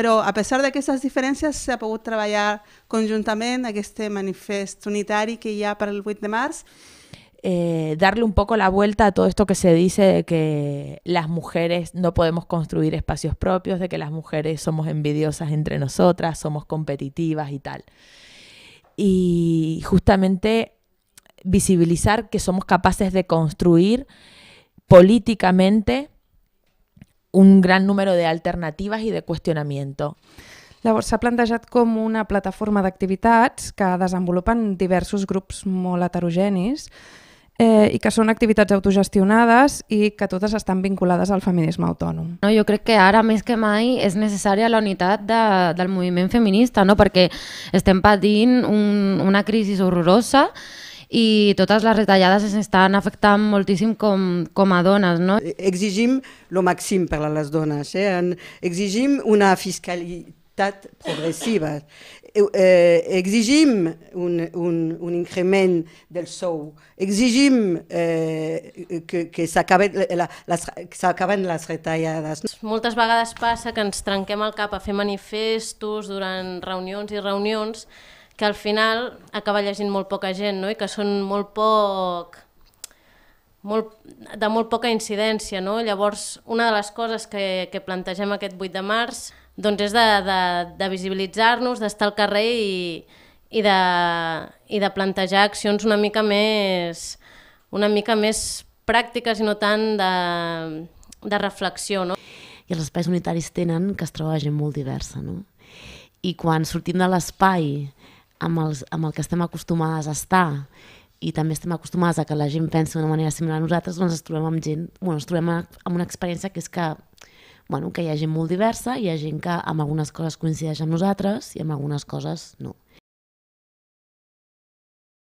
Pero a pesar de que esas diferencias se ha podido trabajar conjuntamente que este manifiesto unitario que ya para el 8 de marzo. Eh, darle un poco la vuelta a todo esto que se dice de que las mujeres no podemos construir espacios propios, de que las mujeres somos envidiosas entre nosotras, somos competitivas y tal. Y justamente visibilizar que somos capaces de construir políticamente un gran número de alternatives i de qüestionamiento. Llavors s'ha plantejat com una plataforma d'activitats que desenvolupen diversos grups molt heterogenis eh, i que són activitats autogestionades i que totes estan vinculades al feminisme autònom. No, jo crec que ara més que mai és necessària la unitat de, del moviment feminista, no? perquè estem patint un, una crisi horrorosa i totes les retallades estan afectant moltíssim com, com a dones. No? E, exigim el màxim per a les dones. Eh? Exigim una fiscalitat fiscalitat progressiva. Eh, exigim un, un, un increment del sou, exigim eh, que, que s'acaben eh, les, les retallades. Moltes vegades passa que ens trenquem el cap a fer manifestos durant reunions i reunions que al final acaba llegint molt poca gent no? i que són molt poc molt, de molt poca incidència. No? Llavors, una de les coses que, que plantegem aquest 8 de març doncs és de, de, de visibilitzar-nos, d'estar al carrer i, i, de, i de plantejar accions una mica més, una mica més pràctiques i no tant de, de reflexió. No? I els espais unitaris tenen que es troba gent molt diversa. No? I quan sortim de l'espai amb, els, amb el que estem acostumades a estar i també estem acostumades a que la gent pensi d'una manera similar a nosaltres, doncs ens trobem amb gent, bueno, ens trobem amb una experiència que és que, bueno, que hi ha gent molt diversa, hi ha gent que amb algunes coses coincideix amb nosaltres i amb algunes coses no.